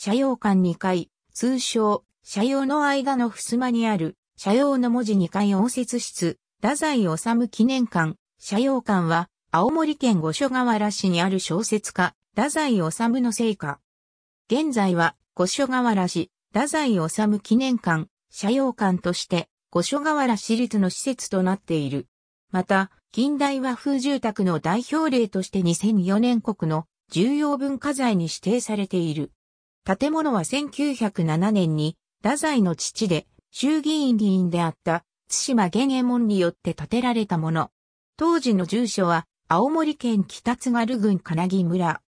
斜陽館2階、通称、斜陽の間の襖にある、斜陽の文字2階応接室、太宰治記念館、斜陽館は、青森県五所川原市にある小説家、太宰治の聖火。現在は、五所川原市、太宰治記念館、斜陽館として、五所川原市立の施設となっている。また、近代和風住宅の代表例として2004年国の重要文化財に指定されている。建物は1907年に、太宰の父で、衆議院議員であった、津島玄右衛門によって建てられたもの。当時の住所は、青森県北津軽郡金木村。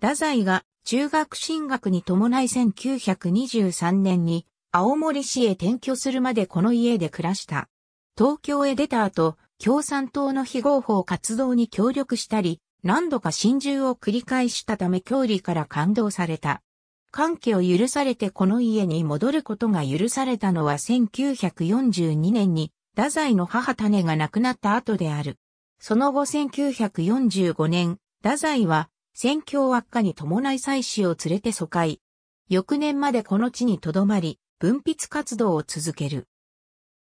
太宰が中学進学に伴い1923年に青森市へ転居するまでこの家で暮らした。東京へ出た後、共産党の非合法活動に協力したり、何度か心中を繰り返したため郷里から感動された。関係を許されてこの家に戻ることが許されたのは1942年に、太宰の母種が亡くなった後である。その後1945年、太宰は、戦況悪化に伴い妻子を連れて疎開。翌年までこの地に留まり、文筆活動を続ける。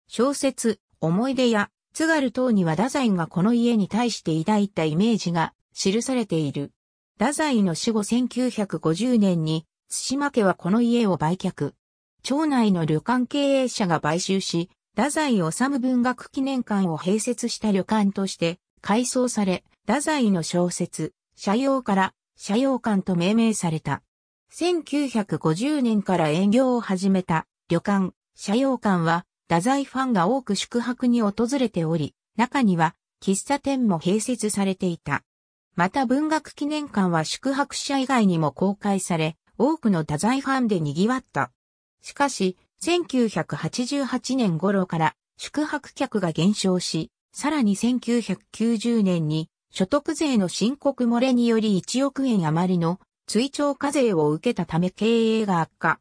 小説、思い出や、津軽等には太宰がこの家に対して抱いたイメージが記されている。太宰の死後1950年に津島家はこの家を売却。町内の旅館経営者が買収し、太宰治文学記念館を併設した旅館として改装され、太宰の小説、社用から社用館と命名された。1950年から営業を始めた旅館、社用館は、太宰ファンが多く宿泊に訪れており、中には喫茶店も併設されていた。また文学記念館は宿泊者以外にも公開され、多くの太宰ファンで賑わった。しかし、1988年頃から宿泊客が減少し、さらに1990年に所得税の申告漏れにより1億円余りの追徴課税を受けたため経営が悪化。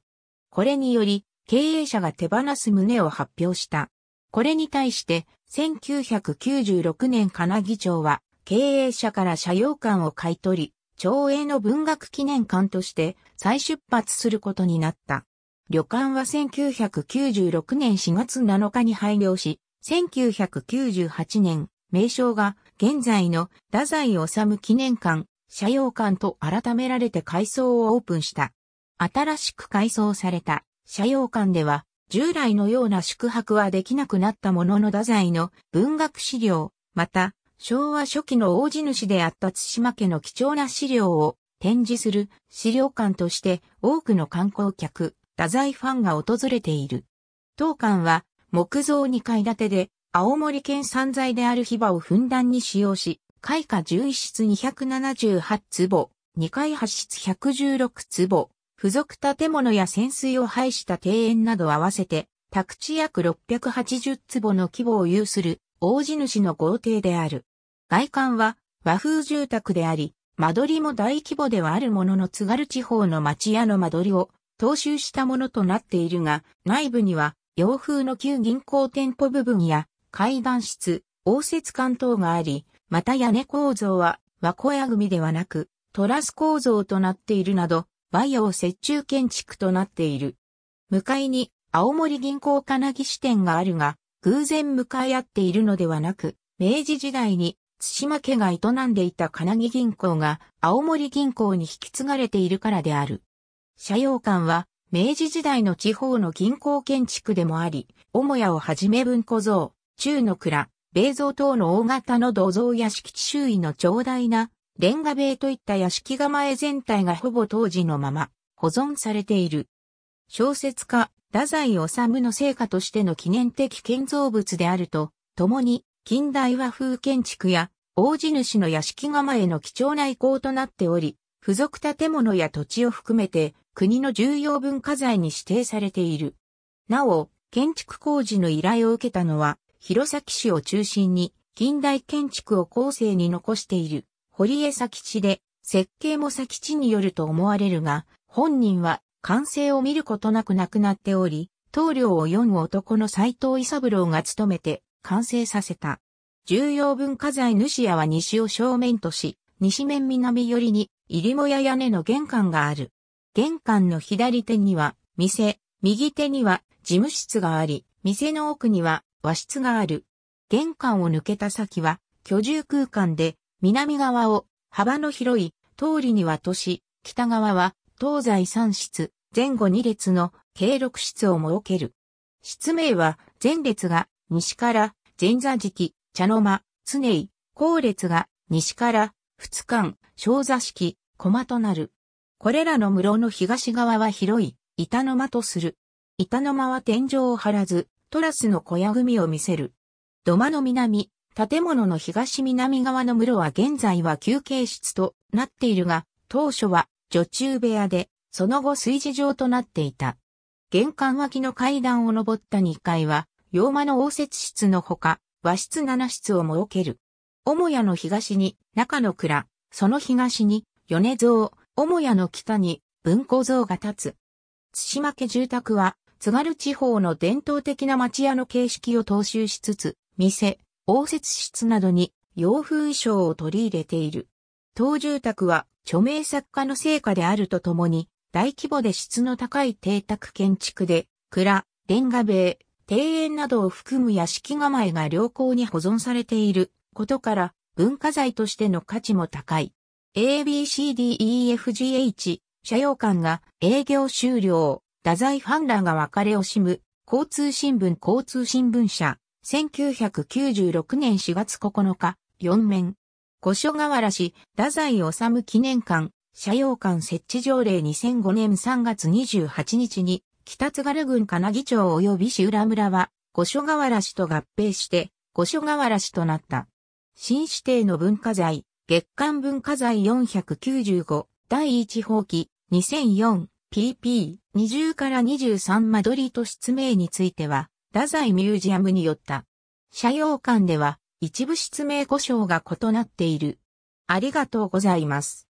これにより経営者が手放す旨を発表した。これに対して1996年金木町は経営者から社用館を買い取り、長英の文学記念館として再出発することになった。旅館は1996年4月7日に廃業し、1998年、名称が現在の太宰治記念館、社用館と改められて改装をオープンした。新しく改装された社用館では、従来のような宿泊はできなくなったものの太宰の文学資料、また昭和初期の大地主であった津島家の貴重な資料を展示する資料館として多くの観光客、太宰ファンが訪れている。当館は木造2階建てで青森県産材であるヒバをふんだんに使用し、開花11室278坪、2階8室116坪、付属建物や潜水を排した庭園など合わせて、宅地約680坪の規模を有する大地主の豪邸である。外観は和風住宅であり、間取りも大規模ではあるものの津軽地方の町屋の間取りを踏襲したものとなっているが、内部には洋風の旧銀行店舗部分や階段室、応接館等があり、また屋根構造は和小屋組ではなくトラス構造となっているなど、和洋折衷建築となっている。向かいに青森銀行金木支店があるが、偶然向かい合っているのではなく、明治時代に津島家が営んでいた金木銀行が青森銀行に引き継がれているからである。社用館は明治時代の地方の銀行建築でもあり、母屋をはじめ文庫像、中の蔵、米像等の大型の土蔵や敷地周囲の長大なレンガ塀といった屋敷構え全体がほぼ当時のまま保存されている。小説家、太宰治の成果としての記念的建造物であると、共に近代和風建築や大地主の屋敷構えの貴重な遺構となっており、付属建物や土地を含めて国の重要文化財に指定されている。なお、建築工事の依頼を受けたのは、弘前市を中心に近代建築を後世に残している堀江佐吉で、設計も佐吉によると思われるが、本人は完成を見ることなく亡くなっており、棟梁を読む男の斎藤伊三郎が務めて完成させた。重要文化財主屋は西を正面とし、西面南寄りに入母屋屋根の玄関がある。玄関の左手には店、右手には事務室があり、店の奥には和室がある。玄関を抜けた先は居住空間で、南側を幅の広い通りには都市、北側は東西3室、前後2列の計6室を設ける。室名は、前列が西から前座敷、茶の間、常井、後列が西から仏間、小座敷、駒となる。これらの室の東側は広い、板の間とする。板の間は天井を張らず、トラスの小屋組を見せる。土間の南、建物の東南側の室は現在は休憩室となっているが、当初は女中部屋で、その後炊事場となっていた。玄関脇の階段を登った2階は、洋間の応接室のほか、和室7室を設ける。母屋の東に中の蔵、その東に米蔵、母屋の北に文庫蔵が建つ。津島家住宅は、津軽地方の伝統的な町屋の形式を踏襲しつつ、店、応接室などに洋風衣装を取り入れている。当住宅は著名作家の成果であるとともに、大規模で質の高い邸宅建築で、蔵、レンガ塀、庭園などを含む屋敷構えが良好に保存されていることから、文化財としての価値も高い。ABCDEFGH 社用館が営業終了、太宰ファンらが別れを惜しむ、交通新聞交通新聞社、1996年4月9日、4面。五所川原市、太宰治記念館、社用館設置条例2005年3月28日に、北津軽郡金木町及び市浦村は、五所川原市と合併して、五所川原市となった。新指定の文化財、月間文化財495、第1法規、2004、pp、20から23ドリート失明については、太宰ミュージアムによった。社用館では、一部失明故障が異なっている。ありがとうございます。